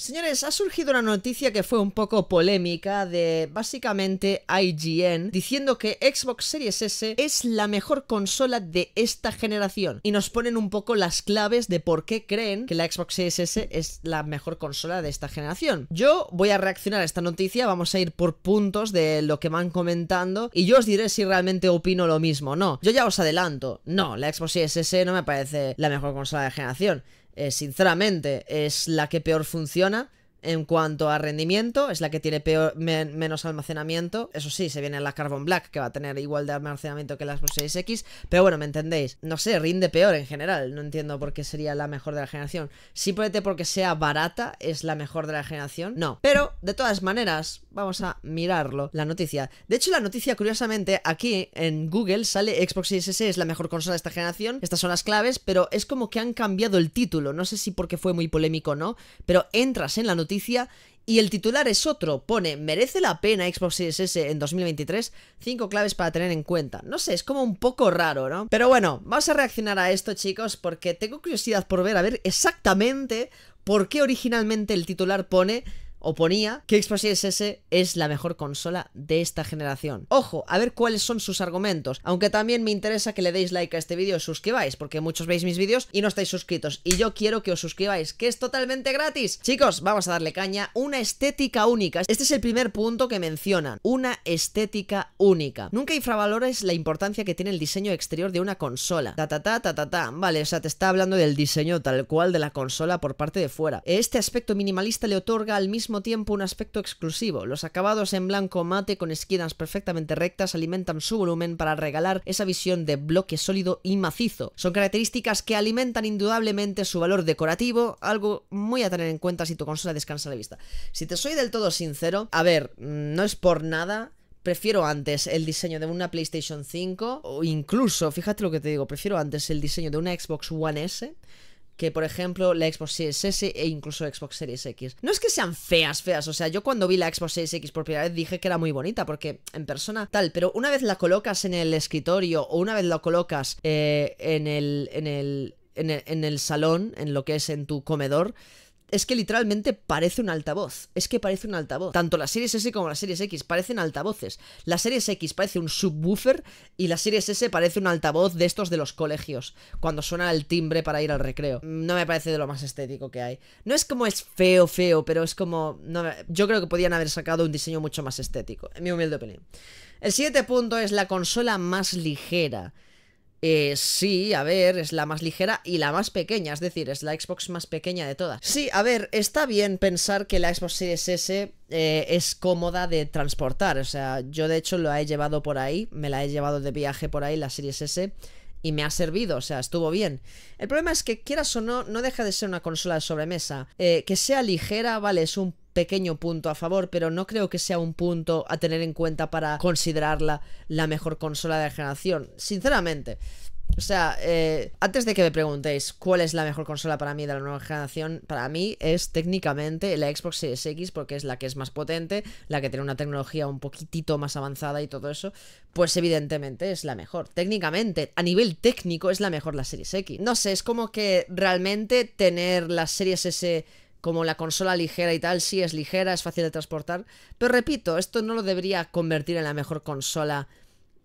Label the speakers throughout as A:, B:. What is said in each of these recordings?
A: Señores, ha surgido una noticia que fue un poco polémica de básicamente IGN diciendo que Xbox Series S es la mejor consola de esta generación y nos ponen un poco las claves de por qué creen que la Xbox Series S es la mejor consola de esta generación. Yo voy a reaccionar a esta noticia, vamos a ir por puntos de lo que van comentando y yo os diré si realmente opino lo mismo o no. Yo ya os adelanto, no, la Xbox Series S no me parece la mejor consola de generación. Eh, sinceramente, es la que peor funciona en cuanto a rendimiento, es la que tiene peor, menos almacenamiento. Eso sí, se viene la Carbon Black, que va a tener igual de almacenamiento que la Xbox 6 X. Pero bueno, me entendéis. No sé, rinde peor en general. No entiendo por qué sería la mejor de la generación. Simplemente porque sea barata es la mejor de la generación. No. Pero, de todas maneras, vamos a mirarlo. La noticia. De hecho, la noticia, curiosamente, aquí en Google sale Xbox Series S es la mejor consola de esta generación. Estas son las claves, pero es como que han cambiado el título. No sé si porque fue muy polémico o no, pero entras en la noticia y el titular es otro. Pone, merece la pena Xbox Series S en 2023, Cinco claves para tener en cuenta. No sé, es como un poco raro, ¿no? Pero bueno, vamos a reaccionar a esto, chicos, porque tengo curiosidad por ver, a ver exactamente por qué originalmente el titular pone oponía que Xbox Series S es la mejor consola de esta generación. Ojo, a ver cuáles son sus argumentos, aunque también me interesa que le deis like a este vídeo y suscribáis, porque muchos veis mis vídeos y no estáis suscritos, y yo quiero que os suscribáis, que es totalmente gratis. Chicos, vamos a darle caña, una estética única. Este es el primer punto que mencionan, una estética única. Nunca infravalores la importancia que tiene el diseño exterior de una consola. Ta ta ta ta ta ta. Vale, o sea, te está hablando del diseño tal cual de la consola por parte de fuera. Este aspecto minimalista le otorga al mismo mismo tiempo un aspecto exclusivo. Los acabados en blanco mate con esquinas perfectamente rectas alimentan su volumen para regalar esa visión de bloque sólido y macizo. Son características que alimentan indudablemente su valor decorativo, algo muy a tener en cuenta si tu consola descansa la vista. Si te soy del todo sincero, a ver, mm, no es por nada, prefiero antes el diseño de una PlayStation 5 o incluso, fíjate lo que te digo, prefiero antes el diseño de una Xbox One S que, por ejemplo, la Xbox Series S e incluso Xbox Series X. No es que sean feas, feas, o sea, yo cuando vi la Xbox Series X por primera vez dije que era muy bonita, porque en persona tal, pero una vez la colocas en el escritorio o una vez la colocas eh, en el, en el, en el, en el salón, en lo que es en tu comedor, es que literalmente parece un altavoz. Es que parece un altavoz. Tanto la series S como la series X parecen altavoces. La series X parece un subwoofer y la series S parece un altavoz de estos de los colegios. Cuando suena el timbre para ir al recreo. No me parece de lo más estético que hay. No es como es feo, feo, pero es como. No, yo creo que podían haber sacado un diseño mucho más estético. En mi humilde opinión. El siguiente punto es la consola más ligera. Eh, sí, a ver, es la más ligera y la más pequeña, es decir, es la Xbox más pequeña de todas. Sí, a ver, está bien pensar que la Xbox Series S eh, es cómoda de transportar, o sea, yo de hecho lo he llevado por ahí, me la he llevado de viaje por ahí, la Series S, y me ha servido, o sea, estuvo bien. El problema es que quieras o no, no deja de ser una consola de sobremesa. Eh, que sea ligera, vale, es un pequeño punto a favor, pero no creo que sea un punto a tener en cuenta para considerarla la mejor consola de la generación, sinceramente. O sea, eh, antes de que me preguntéis cuál es la mejor consola para mí de la nueva generación, para mí es técnicamente la Xbox Series X porque es la que es más potente, la que tiene una tecnología un poquitito más avanzada y todo eso, pues evidentemente es la mejor. Técnicamente, a nivel técnico es la mejor la Series X. No sé, es como que realmente tener las Series S como la consola ligera y tal, sí es ligera, es fácil de transportar. Pero repito, esto no lo debería convertir en la mejor consola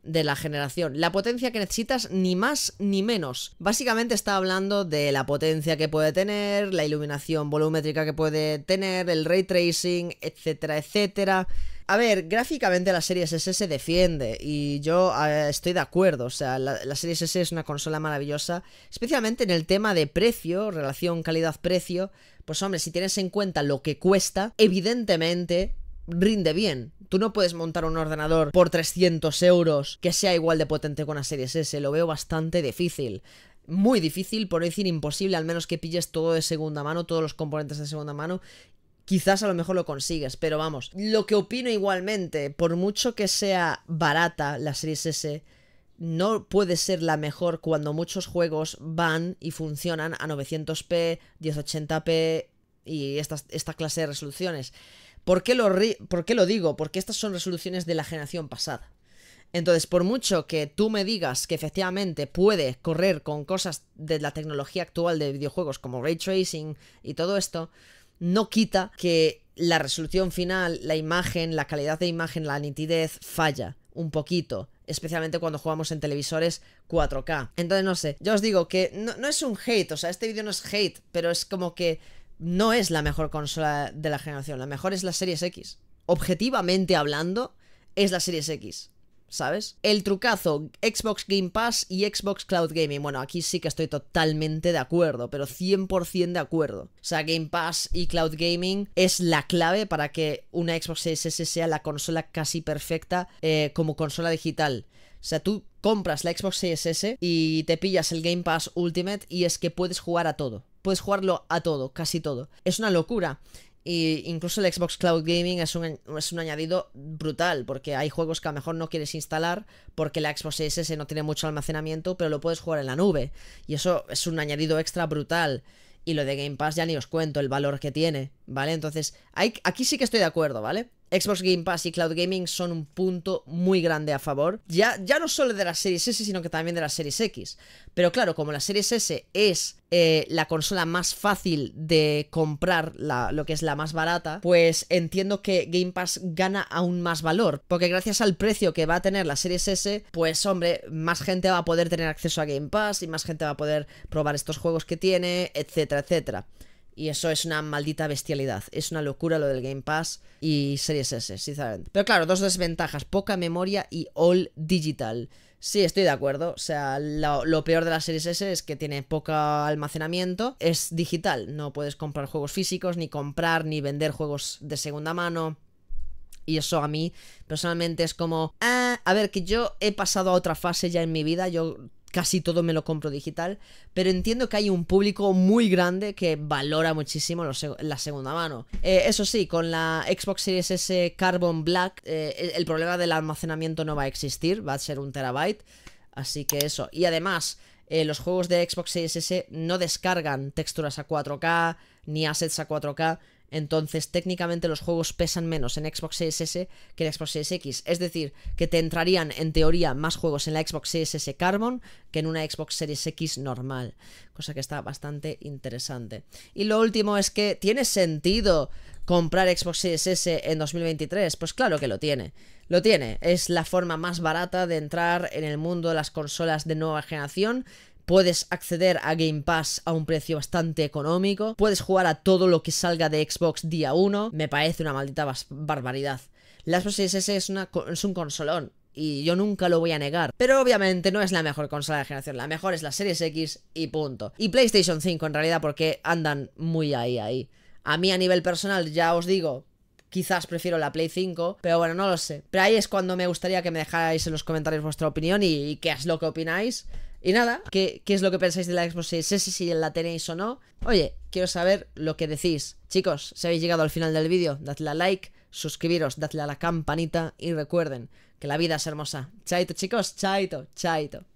A: de la generación. La potencia que necesitas ni más ni menos. Básicamente está hablando de la potencia que puede tener, la iluminación volumétrica que puede tener, el ray tracing, etcétera, etcétera. A ver, gráficamente la serie S se defiende y yo estoy de acuerdo. O sea, la, serie SS S es una consola maravillosa, especialmente en el tema de precio, relación calidad-precio. Pues hombre, si tienes en cuenta lo que cuesta, evidentemente rinde bien. Tú no puedes montar un ordenador por 300 euros que sea igual de potente con la Series S, lo veo bastante difícil muy difícil, por decir imposible, al menos que pilles todo de segunda mano, todos los componentes de segunda mano. Quizás a lo mejor lo consigues, pero vamos. Lo que opino igualmente, por mucho que sea barata la Series S, no puede ser la mejor cuando muchos juegos van y funcionan a 900p, 1080p y esta, esta clase de resoluciones. ¿Por qué, lo digo? Porque estas son resoluciones de la generación pasada. Entonces, por mucho que tú me digas que efectivamente puede correr con cosas de la tecnología actual de videojuegos como ray tracing y todo esto, no quita que la resolución final, la imagen, la calidad de imagen, la nitidez falla un poquito, especialmente cuando jugamos en televisores 4K. Entonces, no sé, yo os digo que no, no es un hate, o sea, este vídeo no es hate, pero es como que no es la mejor consola de la generación. La mejor es la Series X. Objetivamente hablando, es la Series X. ¿Sabes? El trucazo, Xbox Game Pass y Xbox Cloud Gaming. Bueno, aquí sí que estoy totalmente de acuerdo, pero 100% de acuerdo. O sea, Game Pass y Cloud Gaming es la clave para que una Xbox S sea la consola casi perfecta eh, como consola digital. O sea, tú compras la Xbox S y te pillas el Game Pass Ultimate y es que puedes jugar a todo puedes jugarlo a todo, casi todo. Es una locura. Y incluso el Xbox Cloud Gaming es un, es un añadido brutal, porque hay juegos que a lo mejor no quieres instalar porque la Xbox SS no tiene mucho almacenamiento, pero lo puedes jugar en la nube. Y eso es un añadido extra brutal. Y lo de Game Pass ya ni os cuento el valor que tiene, ¿vale? Entonces, aquí sí que estoy de acuerdo, ¿vale? Xbox Game Pass y Cloud Gaming son un punto muy grande a favor, ya, ya no solo de la Series S, sino que también de la Series X. Pero claro, como la Series S es eh, la consola más fácil de comprar, lo que es la más barata, pues entiendo que Game Pass gana aún más valor, porque gracias al precio que va a tener la Series S, pues hombre, más gente va a poder tener acceso a Game Pass y más gente va a poder probar estos juegos que tiene, etcétera, etcétera. Y eso es una maldita bestialidad. Es una locura lo del Game Pass y Series S, sinceramente. Pero claro, dos desventajas. Poca memoria y all digital. Sí, estoy de acuerdo. O sea, lo, peor de la Series S es que tiene poco almacenamiento. Es digital. No puedes comprar juegos físicos, ni comprar, ni vender juegos de segunda mano. Y eso a mí personalmente es como... Ah, a ver, que yo he pasado a otra fase ya en mi vida. Yo casi todo me lo compro digital, pero entiendo que hay un público muy grande que valora muchísimo la segunda mano. Eh, eso sí, con la Xbox Series S Carbon Black, eh, el problema del almacenamiento no va a existir, va a ser un terabyte, así que eso. Y además, eh, los juegos de Xbox Series S no descargan texturas a 4K ni assets a 4K, entonces, técnicamente los juegos pesan menos en Xbox Series S que en Xbox Series X. Es decir, que te entrarían en teoría más juegos en la Xbox Series S Carbon que en una Xbox Series X normal. Cosa que está bastante interesante. Y lo último es que tiene sentido comprar Xbox Series S en 2023? Pues claro que lo tiene. Lo tiene. Es la forma más barata de entrar en el mundo de las consolas de nueva generación puedes acceder a Game Pass a un precio bastante económico, puedes jugar a todo lo que salga de Xbox día 1, me parece una maldita barbaridad. La Xbox es, es un consolón, y yo nunca lo voy a negar. Pero obviamente no es la mejor consola de generación, la mejor es la Series X y punto. Y PlayStation 5 en realidad porque andan muy ahí, ahí. A mí a nivel personal, ya os digo, quizás prefiero la Play 5, pero bueno, no lo sé. Pero ahí es cuando me gustaría que me dejarais en los comentarios vuestra opinión y, qué es lo que opináis. Y nada, ¿qué, es lo que pensáis de la Xbox Series S? Si la tenéis o no. Oye, quiero saber lo que decís. Chicos, si habéis llegado al final del vídeo, dadle a like, suscribiros, dadle a la campanita y recuerden que la vida es hermosa. Chaito, chicos, chaito, chaito.